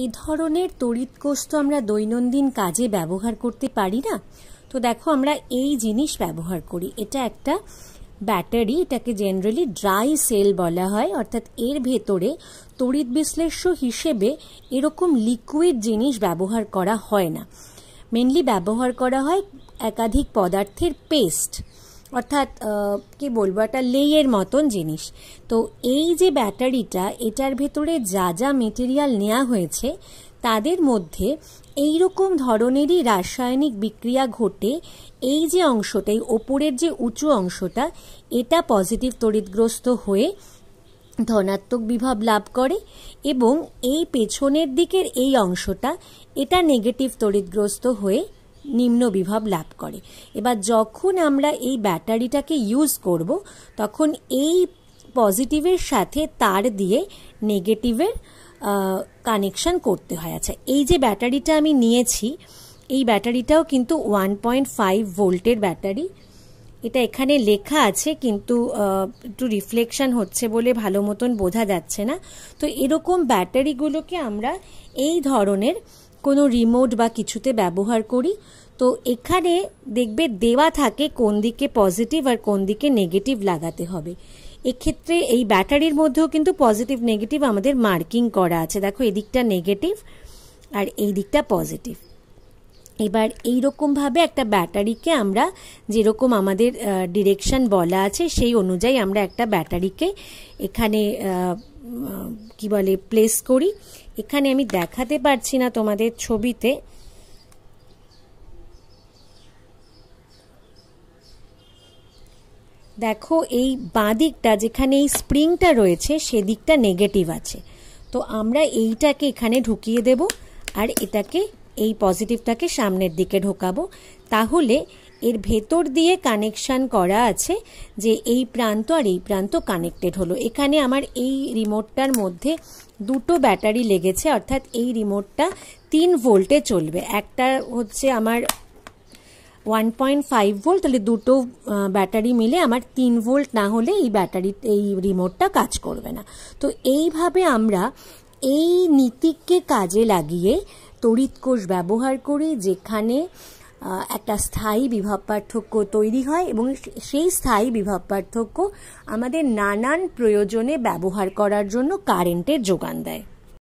এ ধরনের তড়িৎ কোষ তো আমরা দৈনন্দিন কাজে ব্যবহার করতে পারি না তো দেখো আমরা এই জিনিস ব্যবহার করি এটা একটা ব্যাটারি এটাকে জেনারেলি ড্রাই সেল বলা হয় অর্থাৎ এর ভেতরে তড়িৎ বিশ্লেষ্য হিসেবে এরকম লিকুইড জিনিস ব্যবহার করা হয় না মেনলি ব্যবহার করা হয় একাধিক পদার্থের পেস্ট অর্থাৎ কি বলবো একটা লেয়ের মতন জিনিস তো এই যে ব্যাটারিটা এটার ভেতরে যা যা মেটেরিয়াল নেওয়া হয়েছে তাদের মধ্যে এই রকম ধরনেরই রাসায়নিক বিক্রিয়া ঘটে এই যে অংশটা এই ওপরের যে উঁচু অংশটা এটা পজিটিভ তড়িৎগ্রস্ত হয়ে ধনাত্মক বিভব লাভ করে এবং এই পেছনের দিকের এই অংশটা এটা নেগেটিভ তড়িৎগ্রস্ত হয়ে নিম্ন বিভব লাভ করে এবার যখন আমরা এই ব্যাটারিটাকে ইউজ করব তখন এই পজিটিভের সাথে তার দিয়ে নেগেটিভের কানেকশন করতে হয় আচ্ছা এই যে ব্যাটারিটা আমি নিয়েছি এই ব্যাটারিটাও কিন্তু ওয়ান পয়েন্ট ফাইভ ভোল্টের ব্যাটারি এটা এখানে লেখা আছে কিন্তু একটু রিফ্লেকশান হচ্ছে বলে ভালো মতন বোঝা যাচ্ছে না তো এরকম ব্যাটারিগুলোকে আমরা এই ধরনের কোনো রিমোট বা কিছুতে ব্যবহার করি তো এখানে দেখবে দেওয়া থাকে কোন দিকে পজিটিভ আর কোন দিকে নেগেটিভ লাগাতে হবে এক্ষেত্রে এই ব্যাটারির মধ্যেও কিন্তু পজিটিভ নেগেটিভ আমাদের মার্কিং করা আছে দেখো এদিকটা নেগেটিভ আর এই দিকটা পজিটিভ এবার এইরকমভাবে একটা ব্যাটারিকে আমরা যেরকম আমাদের ডিরেকশন বলা আছে সেই অনুযায়ী আমরা একটা ব্যাটারিকে এখানে কি বলে প্লেস করি এখানে আমি দেখাতে পারছি না তোমাদের ছবিতে দেখো এই বাঁদিকটা যেখানে এই স্প্রিংটা রয়েছে সেদিকটা নেগেটিভ আছে তো আমরা এইটাকে এখানে ঢুকিয়ে দেব আর এটাকে এই পজিটিভটাকে সামনের দিকে ঢোকাবো তাহলে এর ভেতর দিয়ে কানেকশান করা আছে যে এই প্রান্ত আর এই প্রান্ত কানেক্টেড হলো এখানে আমার এই রিমোটটার মধ্যে দুটো ব্যাটারি লেগেছে অর্থাৎ এই রিমোটটা তিন ভোল্টে চলবে একটা হচ্ছে আমার ওয়ান পয়েন্ট ফাইভ ভোল্ট তাহলে দুটো ব্যাটারি মিলে আমার তিন ভোল্ট না হলে এই ব্যাটারি এই রিমোটটা কাজ করবে না তো এইভাবে আমরা এই নীতিকে কাজে লাগিয়ে তড়িৎকোষ ব্যবহার করে যেখানে একটা স্থায়ী বিভব পার্থক্য তৈরি হয় এবং সেই স্থায়ী বিভব পার্থক্য আমাদের নানান প্রয়োজনে ব্যবহার করার জন্য কারেন্টের যোগান দেয়